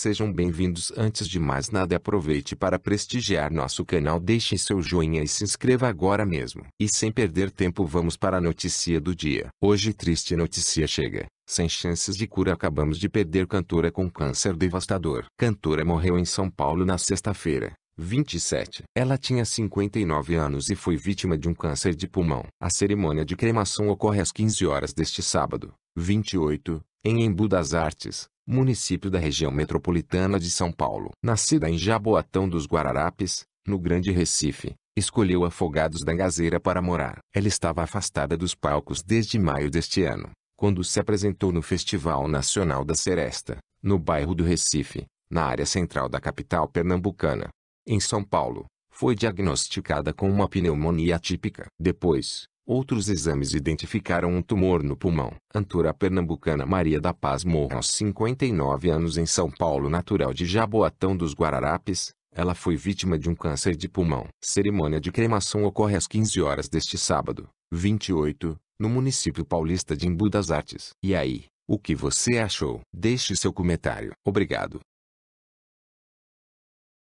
Sejam bem-vindos. Antes de mais nada, aproveite para prestigiar nosso canal, deixe seu joinha e se inscreva agora mesmo. E sem perder tempo, vamos para a notícia do dia. Hoje, triste notícia chega. Sem chances de cura, acabamos de perder cantora com câncer devastador. Cantora morreu em São Paulo na sexta-feira. 27. Ela tinha 59 anos e foi vítima de um câncer de pulmão. A cerimônia de cremação ocorre às 15 horas deste sábado, 28, em Embu das Artes, município da região metropolitana de São Paulo. Nascida em Jaboatão dos Guararapes, no Grande Recife, escolheu Afogados da Gazeira para morar. Ela estava afastada dos palcos desde maio deste ano, quando se apresentou no Festival Nacional da Seresta, no bairro do Recife, na área central da capital pernambucana. Em São Paulo, foi diagnosticada com uma pneumonia atípica. Depois, Outros exames identificaram um tumor no pulmão. Antora pernambucana Maria da Paz morre aos 59 anos em São Paulo, natural de Jaboatão dos Guararapes. Ela foi vítima de um câncer de pulmão. Cerimônia de cremação ocorre às 15 horas deste sábado, 28, no município paulista de Embu das Artes. E aí, o que você achou? Deixe seu comentário. Obrigado.